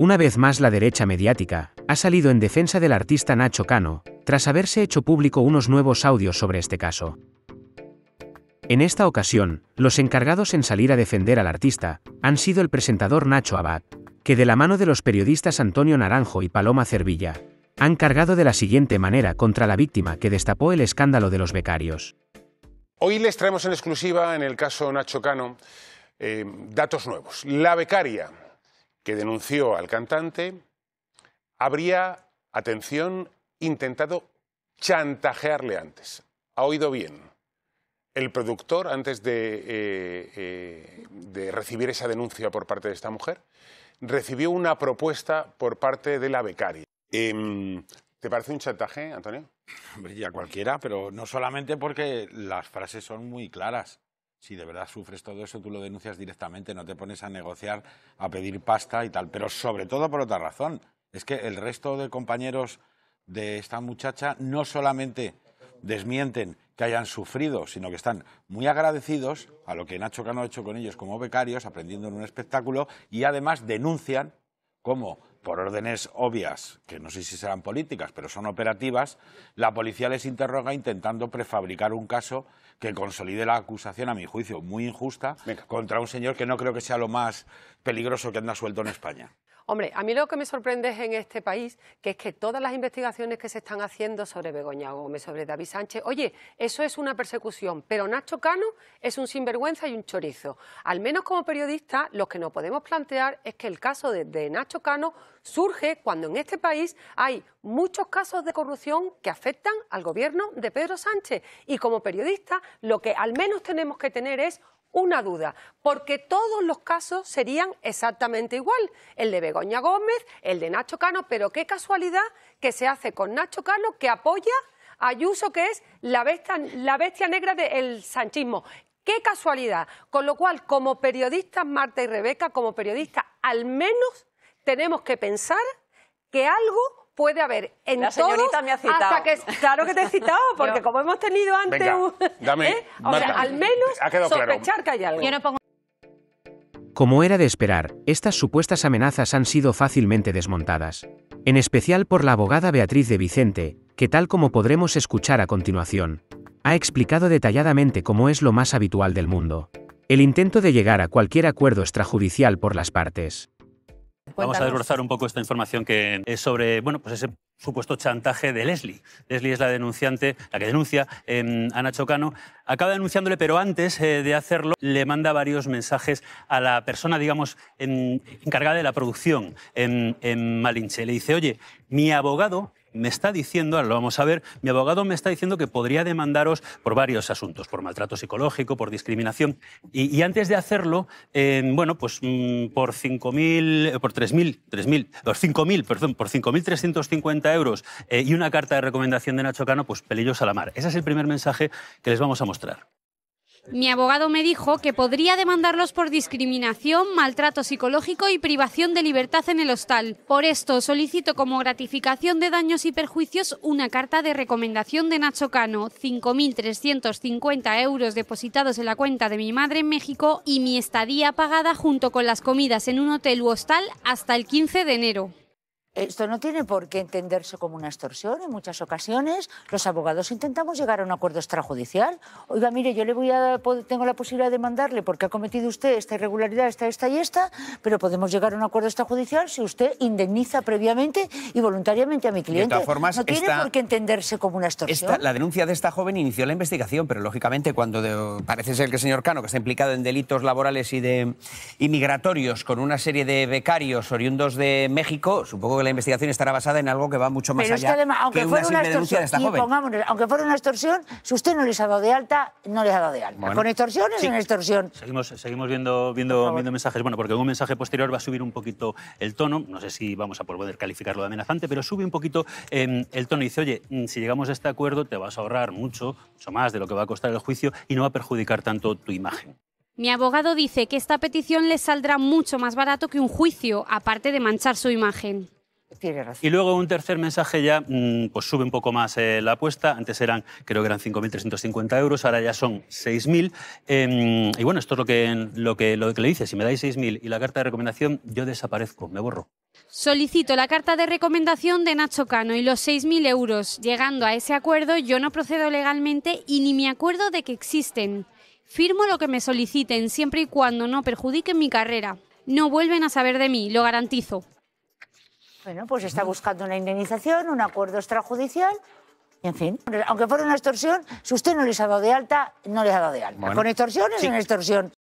Una vez más la derecha mediática ha salido en defensa del artista Nacho Cano, tras haberse hecho público unos nuevos audios sobre este caso. En esta ocasión, los encargados en salir a defender al artista han sido el presentador Nacho Abad, que de la mano de los periodistas Antonio Naranjo y Paloma Cervilla, han cargado de la siguiente manera contra la víctima que destapó el escándalo de los becarios. Hoy les traemos en exclusiva, en el caso Nacho Cano, eh, datos nuevos. La becaria, que denunció al cantante, habría, atención, intentado chantajearle antes. Ha oído bien. El productor, antes de, eh, eh, de recibir esa denuncia por parte de esta mujer, recibió una propuesta por parte de la becaria. Em, ¿Te parece un chantaje, Antonio? Hombre, ya cualquiera, pero no solamente porque las frases son muy claras si de verdad sufres todo eso, tú lo denuncias directamente, no te pones a negociar, a pedir pasta y tal. Pero sobre todo por otra razón, es que el resto de compañeros de esta muchacha no solamente desmienten que hayan sufrido, sino que están muy agradecidos a lo que Nacho Cano ha hecho con ellos como becarios, aprendiendo en un espectáculo, y además denuncian cómo por órdenes obvias, que no sé si serán políticas, pero son operativas, la policía les interroga intentando prefabricar un caso que consolide la acusación, a mi juicio, muy injusta, contra un señor que no creo que sea lo más peligroso que anda suelto en España. Hombre, a mí lo que me sorprende es en este país que es que todas las investigaciones que se están haciendo sobre Begoña Gómez, sobre David Sánchez, oye, eso es una persecución, pero Nacho Cano es un sinvergüenza y un chorizo. Al menos como periodista lo que nos podemos plantear es que el caso de, Nacho Cano surge cuando en este país hay muchos casos de corrupción que afectan al gobierno de Pedro Sánchez. Y como periodista lo que al menos tenemos que tener es una duda, porque todos los casos serían exactamente igual, el de Begoña Gómez, el de Nacho Cano, pero qué casualidad que se hace con Nacho Cano que apoya a Ayuso, que es la bestia, la bestia negra del sanchismo. Qué casualidad. Con lo cual, como periodistas, Marta y Rebeca, como periodistas, al menos tenemos que pensar que algo puede haber en la me ha citado. claro que te he citado porque como hemos tenido antes dame, ¿eh? o sea, al menos sospechar que hay algo. Como era de esperar, estas supuestas amenazas han sido fácilmente desmontadas. En especial por la abogada Beatriz de Vicente, que tal como podremos escuchar a continuación, ha explicado detalladamente cómo es lo más habitual del mundo. El intento de llegar a cualquier acuerdo extrajudicial por las partes. Vamos a desbrozar un poco esta información que es sobre bueno, pues ese supuesto chantaje de Leslie. Leslie es la denunciante, la que denuncia eh, a Nacho Acaba denunciándole, pero antes eh, de hacerlo le manda varios mensajes a la persona, digamos, em, encargada de la producción em, en Malinche. Le dice, oye, mi abogado me está diciendo, ahora lo vamos a ver, mi abogado me está diciendo que podría demandaros por varios asuntos, por maltrato psicológico, por discriminación. Y, antes de hacerlo, bueno, pues mm, por 5.000, por 3.000, por 5.000, perdón, por 5.350 euros eh, y una carta de recomendación de Nacho Cano, pues pelillos a la mar. Ese es el primer mensaje que les vamos a mostrar. Mi abogado me dijo que podría demandarlos por discriminación, maltrato psicológico y privación de libertad en el hostal. Por esto solicito como gratificación de daños y perjuicios una carta de recomendación de Nacho Cano, 5.350 euros depositados en la cuenta de mi madre en México y mi estadía pagada junto con las comidas en un hotel u hostal hasta el 15 de enero. Esto no tiene por qué entenderse como una extorsión. En muchas ocasiones los abogados intentamos llegar a un acuerdo extrajudicial. Oiga, mire, yo le voy a, tengo la posibilidad de mandarle porque ha cometido usted esta irregularidad, esta, esta y esta, pero podemos llegar a un acuerdo extrajudicial si usted indemniza previamente y voluntariamente a mi cliente. no tiene por qué entenderse como una extorsión. la denuncia de esta joven inició la investigación, pero lógicamente cuando parece ser que el señor Cano, que está implicado en delitos laborales y de inmigratorios con una serie de becarios oriundos de México, supongo que la investigación estará basada en algo que va mucho más allá. que aunque fuera una, extorsión, de esta aunque fuera una extorsión, si usted no les ha dado de alta, no les ha dado de alta. Con extorsión es extorsión. Seguimos, viendo, viendo, mensajes. Bueno, porque en un mensaje posterior va a subir un poquito el tono. No sé si vamos a poder calificarlo de amenazante, pero sube un poquito em, el tono y dice, oye, mm, si llegamos a este acuerdo te vas a ahorrar mucho, mucho más de lo que va a costar el juicio y no va a perjudicar tanto tu imagen. Mi abogado dice que esta petición le saldrá mucho más barato que un juicio, aparte de manchar su imagen. Y luego un tercer mensaje ya, mm, pues sube un poco más eh, la apuesta. Antes eran, creo que eran 5.350 euros, ahora ya son 6.000. Em, y bueno, esto es lo que, lo, que, lo que le dice. Si me dais 6.000 y la carta de recomendación, yo desaparezco, me borro. Solicito la carta de recomendación de Nacho Cano y los 6.000 euros. Llegando a ese acuerdo, yo no procedo legalmente y ni me acuerdo de que existen. Firmo lo que me soliciten, siempre y cuando no perjudiquen mi carrera. No vuelven a saber de mí, lo garantizo. Bueno, pues está buscando una indemnización, un acuerdo extrajudicial. En fin, aunque fuera una extorsión, si usted no les ha dado de alta, no les ha dado de alta. Con extorsión es una extorsión.